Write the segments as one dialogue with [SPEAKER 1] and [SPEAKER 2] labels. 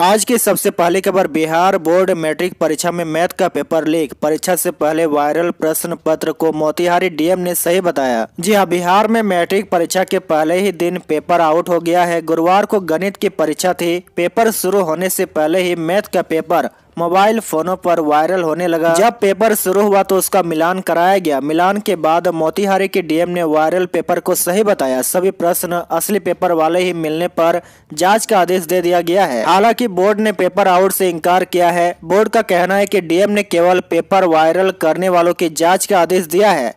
[SPEAKER 1] आज की सबसे पहली खबर बिहार बोर्ड मैट्रिक परीक्षा में मैथ का पेपर लीक परीक्षा से पहले वायरल प्रश्न पत्र को मोतिहारी डीएम ने सही बताया जी हाँ बिहार में मैट्रिक परीक्षा के पहले ही दिन पेपर आउट हो गया है गुरुवार को गणित की परीक्षा थी पेपर शुरू होने से पहले ही मैथ का पेपर मोबाइल फोनों पर वायरल होने लगा जब पेपर शुरू हुआ तो उसका मिलान कराया गया मिलान के बाद मोतिहारी के डीएम ने वायरल पेपर को सही बताया सभी प्रश्न असली पेपर वाले ही मिलने पर जांच का आदेश दे दिया गया है हालांकि बोर्ड ने पेपर आउट से इनकार किया है बोर्ड का कहना है कि डीएम ने केवल पेपर वायरल करने वालों की जांच का आदेश दिया है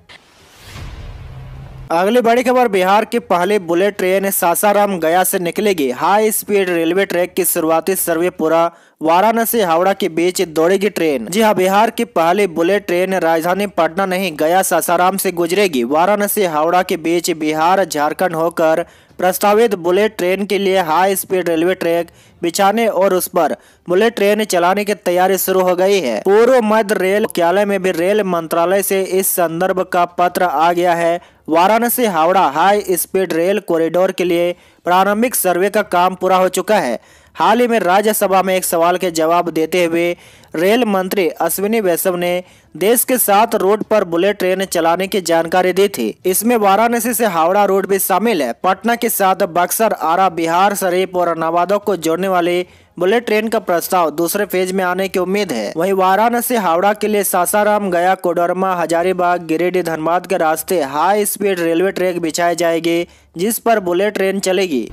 [SPEAKER 1] अगली बड़ी खबर बिहार की पहली बुलेट ट्रेन सासाराम गया से निकलेगी हाई स्पीड रेलवे ट्रैक की शुरुआती सर्वे पूरा वाराणसी हावड़ा के बीच दौड़ेगी ट्रेन जी हाँ बिहार की पहली बुलेट ट्रेन राजधानी पटना नहीं गया सासाराम से गुजरेगी वाराणसी हावड़ा के बीच बिहार झारखंड होकर प्रस्तावित बुलेट ट्रेन के लिए हाई स्पीड रेलवे ट्रैक बिछाने और उस पर बुलेट ट्रेन चलाने की तैयारी शुरू हो गई है पूर्व मध्य रेल मुख्यालय में भी रेल मंत्रालय से इस संदर्भ का पत्र आ गया है Varanasi Howrah high speed rail corridor के लिए प्रारंभिक सर्वे का काम पूरा हो चुका है हाल ही में राज्यसभा में एक सवाल के जवाब देते हुए रेल मंत्री अश्विनी वैष्णव ने देश के सात रोड पर बुलेट ट्रेन चलाने की जानकारी दी थी इसमें वाराणसी से हावड़ा रोड भी शामिल है पटना के साथ बक्सर आरा बिहार शरीफ और नवादा को जोड़ने वाली बुलेट ट्रेन का प्रस्ताव दूसरे फेज में आने की उम्मीद है वहीं वाराणसी हावड़ा के लिए सासाराम गया कोडरमा हजारीबाग गिरिडीह धनबाद के रास्ते हाई स्पीड रेलवे ट्रैक बिछाई जाएगी जिस पर बुलेट ट्रेन चलेगी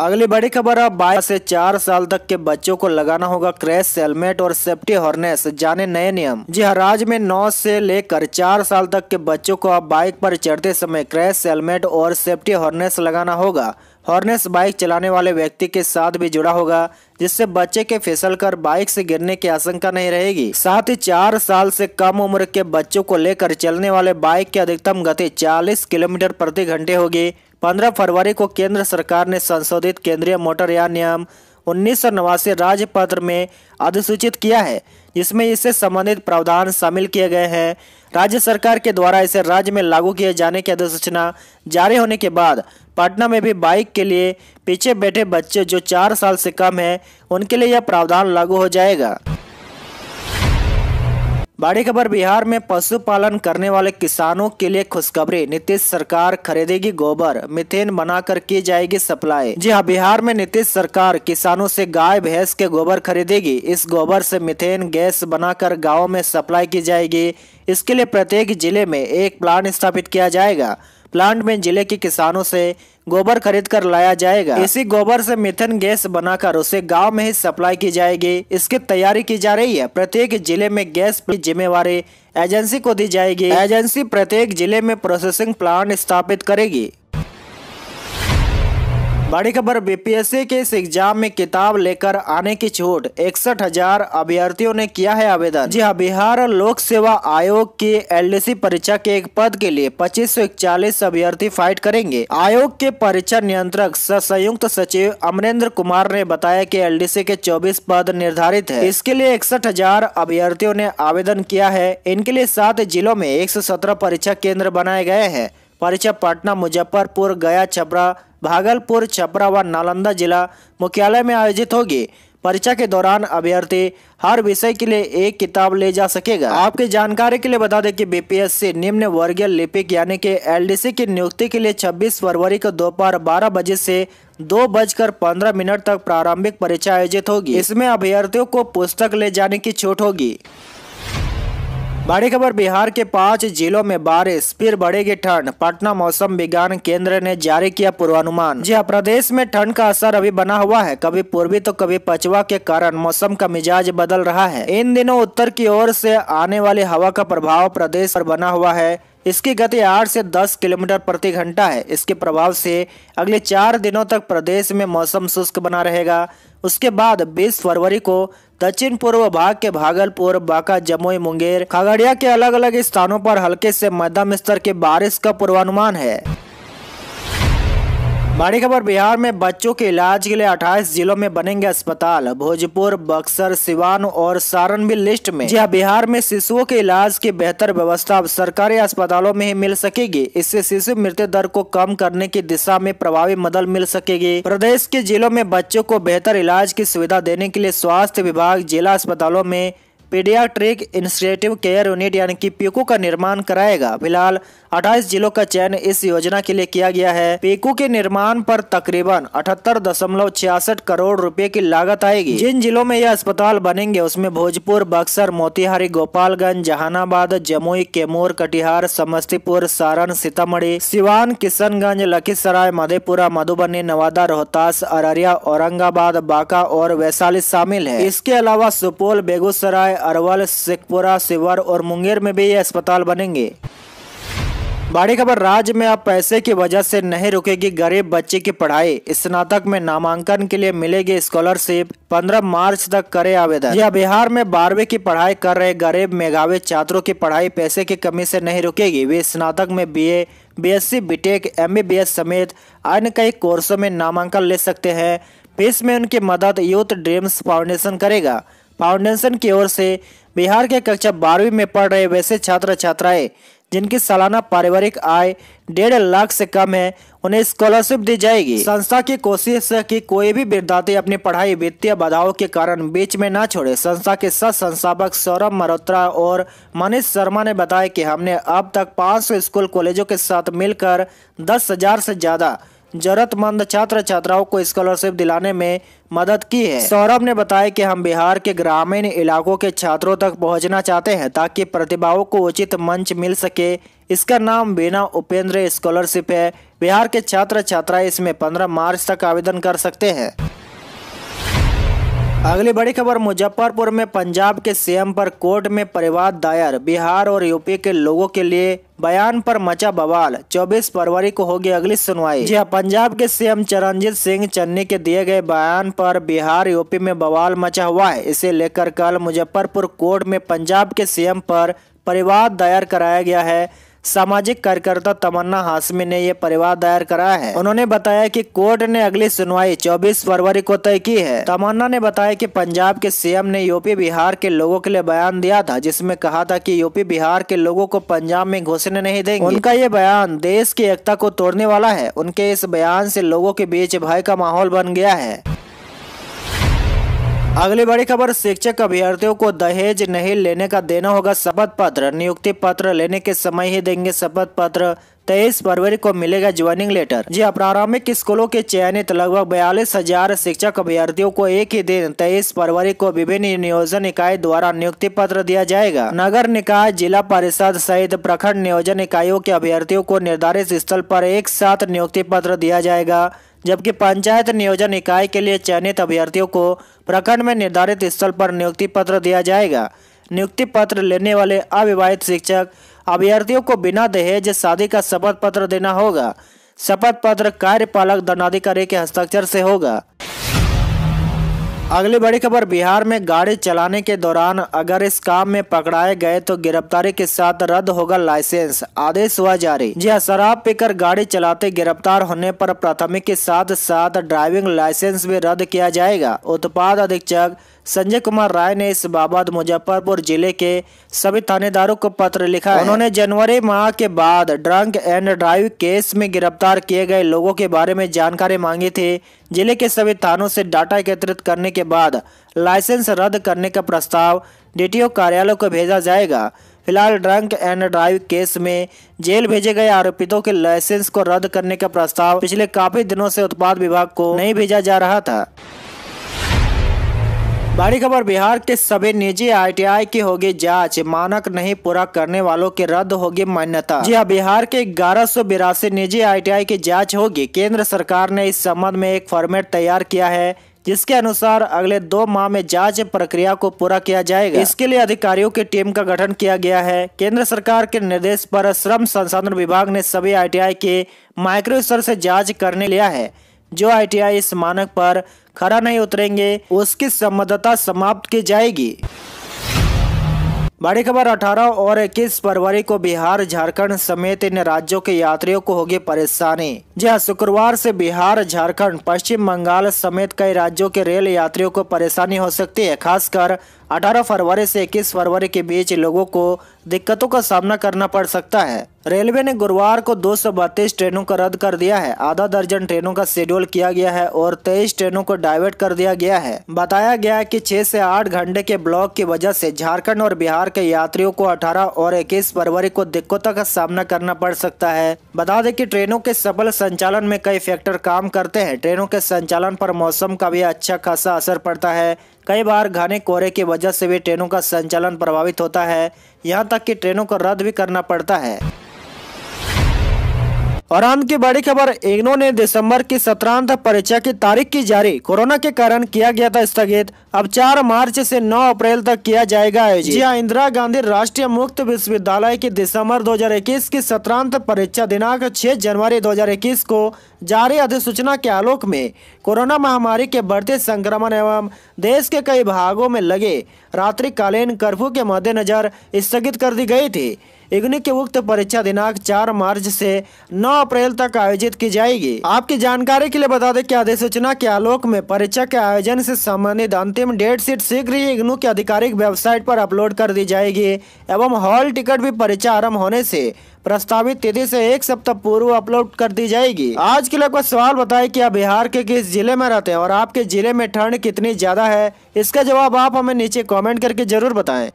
[SPEAKER 1] अगली बड़ी खबर है बाईस से चार साल तक के बच्चों को लगाना होगा क्रैश हेलमेट और सेफ्टी हॉर्नेस जाने नए नियम जी हाँ राज्य में नौ से लेकर चार साल तक के बच्चों को अब बाइक पर चढ़ते समय क्रैश हेलमेट और सेफ्टी हॉर्नेस लगाना होगा हॉर्नेस बाइक चलाने वाले व्यक्ति के साथ भी जुड़ा होगा जिससे बच्चे के फिसल कर बाइक से गिरने की आशंका नहीं रहेगी साथ ही चार साल से कम उम्र के बच्चों को लेकर चलने वाले बाइक की अधिकतम गति 40 किलोमीटर प्रति घंटे होगी 15 फरवरी को केंद्र सरकार ने संशोधित केंद्रीय मोटरयान नियम उन्नीस सौ नवासी राजपत्र में अधिसूचित किया है जिसमें इससे संबंधित प्रावधान शामिल किए गए हैं राज्य सरकार के द्वारा इसे राज्य में लागू किए जाने की अधिसूचना जारी होने के बाद पटना में भी बाइक के लिए पीछे बैठे बच्चे जो चार साल से कम है उनके लिए यह प्रावधान लागू हो जाएगा बड़ी खबर बिहार में पशुपालन करने वाले किसानों के लिए खुशखबरी नीतीश सरकार खरीदेगी गोबर मिथेन बनाकर की जाएगी सप्लाई जी हाँ बिहार में नीतीश सरकार किसानों से गाय भैंस के गोबर खरीदेगी इस गोबर से मिथेन गैस बनाकर गाँव में सप्लाई की जाएगी इसके लिए प्रत्येक जिले में एक प्लांट स्थापित किया जाएगा प्लांट में जिले के किसानों से गोबर खरीद कर लाया जाएगा इसी गोबर से मिथेन गैस बनाकर उसे गांव में ही सप्लाई की जाएगी इसकी तैयारी की जा रही है प्रत्येक जिले में गैस की जिम्मेवारी एजेंसी को दी जाएगी एजेंसी प्रत्येक जिले में प्रोसेसिंग प्लांट स्थापित करेगी बड़ी खबर बीपीएससी के इस एग्जाम में किताब लेकर आने की छूट इकसठ हजार अभ्यर्थियों ने किया है आवेदन जी हाँ बिहार लोक सेवा आयोग की एलडीसी परीक्षा के एक पद के लिए पच्चीस सौ इकचालीस अभ्यर्थी फाइट करेंगे आयोग के परीक्षा नियंत्रक संयुक्त सचिव अमरेंद्र कुमार ने बताया कि एलडीसी के चौबीस पद निर्धारित है इसके लिए इकसठ हजार अभ्यर्थियों ने आवेदन किया है इनके लिए सात जिलों में एक परीक्षा केंद्र बनाए गए हैं परिचय पटना मुजफ्फरपुर गया छपरा भागलपुर छपरा व नालंदा जिला मुख्यालय में आयोजित होगी परीक्षा के दौरान अभ्यर्थी हर विषय के लिए एक किताब ले जा सकेगा आपके जानकारी के लिए बता दें कि बीपीएससी निम्न वर्गीय लिपिक यानी कि एलडीसी की नियुक्ति के लिए 26 फरवरी को दोपहर 12 बजे से दो बजकर पंद्रह मिनट तक प्रारंभिक परीक्षा आयोजित होगी इसमें अभ्यर्थियों को पुस्तक ले जाने की छूट होगी बड़ी खबर बिहार के पांच जिलों में बारिश फिर बढ़ेगी ठंड पटना मौसम विज्ञान केंद्र ने जारी किया पूर्वानुमान जी हाँ, प्रदेश में ठंड का असर अभी बना हुआ है कभी पूर्वी तो कभी पछवा के कारण मौसम का मिजाज बदल रहा है इन दिनों उत्तर की ओर से आने वाली हवा का प्रभाव प्रदेश पर बना हुआ है इसकी गति आठ से दस किलोमीटर प्रति घंटा है इसके प्रभाव से अगले चार दिनों तक प्रदेश में मौसम शुष्क बना रहेगा उसके बाद 20 फरवरी को दक्षिण पूर्व भाग के भागलपुर बांका जमुई मुंगेर खगड़िया के अलग अलग स्थानों पर हल्के से मध्यम स्तर की बारिश का पूर्वानुमान है बड़ी खबर बिहार में बच्चों के इलाज के लिए 28 जिलों में बनेंगे अस्पताल भोजपुर बक्सर सिवान और सारण भी लिस्ट में जहाँ बिहार में शिशुओं के इलाज की बेहतर व्यवस्था अब सरकारी अस्पतालों में ही मिल सकेगी इससे शिशु मृत्यु दर को कम करने की दिशा में प्रभावी मदद मिल सकेगी प्रदेश के जिलों में बच्चों को बेहतर इलाज की सुविधा देने के लिए स्वास्थ्य विभाग जिला अस्पतालों में पीडियाट्रिक इंस्टेटिव केयर यूनिट यानी कि पीकू का निर्माण कराएगा फिलहाल 28 जिलों का चयन इस योजना के लिए किया गया है पीकू के निर्माण पर तकरीबन अठहत्तर दशमलव छियासठ करोड़ रुपए की लागत आएगी जिन जिलों में यह अस्पताल बनेंगे उसमें भोजपुर बक्सर मोतिहारी गोपालगंज जहानाबाद जमुई कैमूर कटिहार समस्तीपुर सारण सीतामढ़ी सिवान किशनगंज लखीसराय मधेपुरा मधुबनी नवादा रोहतास अररिया औरंगाबाद बांका और वैशाली शामिल है इसके अलावा सुपौल बेगूसराय अरवल शेखपुरा सिवर और मुंगेर में भी ये अस्पताल बनेंगे बड़ी खबर राज्य में अब पैसे की वजह से नहीं रुकेगी गरीब बच्चे की पढ़ाई स्नातक में नामांकन के लिए मिलेगी स्कॉलरशिप 15 मार्च तक करे आवेदन यह बिहार में बारहवीं की पढ़ाई कर रहे गरीब मेघावी छात्रों की पढ़ाई पैसे की कमी से नहीं रुकेगी वे स्नातक में बीए, बीएससी, बीटेक, एमबीबीएस समेत अन्य कई कोर्सों में नामांकन ले सकते हैं फीस में उनकी मदद यूथ ड्रीम्स फाउंडेशन करेगा फाउंडेशन की ओर से बिहार के कक्षा बारहवीं में पढ़ रहे वैसे छात्र छात्राएं जिनकी सालाना पारिवारिक आय डेढ़ लाख से कम है उन्हें स्कॉलरशिप दी जाएगी संस्था की कोशिश है कि कोई भी विद्यार्थी अपनी पढ़ाई वित्तीय बाधाओं के कारण बीच में ना छोड़े संस्था के सह संस्थापक सौरभ मल्होत्रा और मनीष शर्मा ने बताया कि हमने अब तक 500 स्कूल कॉलेजों के साथ मिलकर दस हजार से ज्यादा जरूरतमंद छात्र छात्राओं को स्कॉलरशिप दिलाने में मदद की है सौरभ ने बताया कि हम बिहार के ग्रामीण इलाकों के छात्रों तक पहुंचना चाहते हैं ताकि प्रतिभाओं को उचित मंच मिल सके इसका नाम बिना उपेंद्र स्कॉलरशिप है बिहार के छात्र छात्राएं इसमें 15 मार्च तक आवेदन कर सकते हैं अगली बड़ी खबर मुजफ्फरपुर में पंजाब के सीएम पर कोर्ट में परिवाद दायर बिहार और यूपी के लोगों के लिए बयान पर मचा बवाल 24 फरवरी को होगी अगली सुनवाई जी हाँ, पंजाब के सीएम चरणजीत सिंह चन्नी के दिए गए बयान पर बिहार यूपी में बवाल मचा हुआ है इसे लेकर कल मुजफ्फरपुर कोर्ट में पंजाब के सीएम पर परिवाद दायर कराया गया है सामाजिक कार्यकर्ता तमन्ना हाशमी ने यह परिवार दायर करा है उन्होंने बताया कि कोर्ट ने अगली सुनवाई 24 फरवरी को तय की है तमन्ना ने बताया कि पंजाब के सीएम ने यूपी बिहार के लोगों के लिए बयान दिया था जिसमें कहा था कि यूपी बिहार के लोगों को पंजाब में घुसने नहीं देंगे उनका ये बयान देश की एकता को तोड़ने वाला है उनके इस बयान ऐसी लोगों के बीच भय का माहौल बन गया है अगली बड़ी खबर शिक्षक अभ्यर्थियों को दहेज नहीं लेने का देना होगा शपथ पत्र नियुक्ति पत्र लेने के समय ही देंगे शपथ पत्र तेईस फरवरी को मिलेगा ज्वाइनिंग लेटर जी हाँ, प्रारंभिक स्कूलों के चयनित लगभग बयालीस हजार शिक्षक अभ्यर्थियों को एक ही दिन तेईस फरवरी को विभिन्न नियोजन इकाई द्वारा नियुक्ति पत्र दिया जाएगा नगर निकाय जिला परिषद सहित प्रखंड नियोजन इकाइयों के अभ्यर्थियों को निर्धारित स्थल पर एक साथ नियुक्ति पत्र दिया जाएगा जबकि पंचायत नियोजन इकाई के लिए चयनित अभ्यर्थियों को प्रखंड में निर्धारित स्थल पर नियुक्ति पत्र दिया जाएगा नियुक्ति पत्र लेने वाले अविवाहित शिक्षक अभ्यर्थियों को बिना दहेज शादी का शपथ पत्र देना होगा शपथ पत्र कार्यपालक दंडाधिकारी के हस्ताक्षर से होगा अगली बड़ी खबर बिहार में गाड़ी चलाने के दौरान अगर इस काम में पकड़ाए गए तो गिरफ्तारी के साथ रद्द होगा लाइसेंस आदेश हुआ जारी जी हाँ, शराब पीकर गाड़ी चलाते गिरफ्तार होने पर प्राथमिक के साथ साथ ड्राइविंग लाइसेंस भी रद्द किया जाएगा उत्पाद अधीक्षक संजय कुमार राय ने इस बाबत मुजफ्फरपुर जिले के सभी थानेदारों को पत्र लिखा है उन्होंने जनवरी माह के बाद ड्रंक एंड ड्राइव केस में गिरफ्तार किए गए लोगों के बारे में जानकारी मांगी थी जिले के सभी थानों से डाटा एकत्रित करने के बाद लाइसेंस रद्द करने का प्रस्ताव डी कार्यालय को भेजा जाएगा फिलहाल ड्रंक एंड ड्राइव केस में जेल भेजे गए आरोपितों के लाइसेंस को रद्द करने का प्रस्ताव पिछले काफी दिनों से उत्पाद विभाग को नहीं भेजा जा रहा था बड़ी खबर बिहार के सभी निजी आईटीआई की होगी जांच मानक नहीं पूरा करने वालों के रद्द होगी मान्यता जी हाँ, बिहार के ग्यारह निजी आईटीआई की जांच होगी केंद्र सरकार ने इस संबंध में एक फॉर्मेट तैयार किया है जिसके अनुसार अगले दो माह में जांच प्रक्रिया को पूरा किया जाएगा इसके लिए अधिकारियों की टीम का गठन किया गया है केंद्र सरकार के निर्देश पर श्रम संसाधन विभाग ने सभी आईटीआई के माइक्रो स्तर से जांच करने लिया है जो आईटीआई इस मानक पर खरा नहीं उतरेंगे उसकी संबद्धता समाप्त की जाएगी बड़ी खबर 18 और 21 फरवरी को बिहार झारखंड समेत इन राज्यों के यात्रियों को होगी परेशानी जी शुक्रवार से बिहार झारखंड पश्चिम बंगाल समेत कई राज्यों के रेल यात्रियों को परेशानी हो सकती है खासकर 18 फरवरी से 21 फरवरी के बीच लोगों को दिक्कतों का सामना करना पड़ सकता है रेलवे ने गुरुवार को दो ट्रेनों को रद्द कर दिया है आधा दर्जन ट्रेनों का शेड्यूल किया गया है और तेईस ट्रेनों को डाइवर्ट कर दिया गया है बताया गया है कि 6 से 8 घंटे के ब्लॉक की वजह से झारखंड और बिहार के यात्रियों को 18 और 21 फरवरी को दिक्कतों का सामना करना पड़ सकता है बता दें की ट्रेनों के सफल संचालन में कई फैक्टर काम करते हैं ट्रेनों के संचालन आरोप मौसम का भी अच्छा खासा असर पड़ता है कई बार घने कोहरे की वजह से भी ट्रेनों का संचालन प्रभावित होता है यहाँ तक कि ट्रेनों को रद्द भी करना पड़ता है और अंत की बड़ी खबर इग्नो ने दिसंबर की सत्रांत परीक्षा की तारीख की जारी कोरोना के कारण किया गया था स्थगित अब 4 मार्च से 9 अप्रैल तक किया जाएगा आयोजित जी हाँ, इंदिरा गांधी राष्ट्रीय मुक्त विश्वविद्यालय की दिसंबर 2021 की सत्रांत परीक्षा दिनांक 6 जनवरी 2021 को जारी अधिसूचना के आलोक में कोरोना महामारी के बढ़ते संक्रमण एवं देश के कई भागों में लगे रात्रिकालीन कर्फ्यू के मद्देनजर स्थगित कर दी गयी थी इग्नू के उक्त परीक्षा दिनांक 4 मार्च से 9 अप्रैल तक आयोजित की जाएगी आपकी जानकारी के लिए बता दें कि अधिसूचना के आलोक में परीक्षा के आयोजन से संबंधित अंतिम डेट शीट शीघ्र ही इग्नू के आधिकारिक वेबसाइट पर अपलोड कर दी जाएगी एवं हॉल टिकट भी परीक्षा आरम्भ होने से प्रस्तावित तिथि से एक सप्ताह पूर्व अपलोड कर दी जाएगी आज के लिए कुछ सवाल बताएं कि आप बिहार के किस जिले में रहते हैं और आपके जिले में ठंड कितनी ज्यादा है इसका जवाब आप हमें नीचे कमेंट करके जरूर बताएं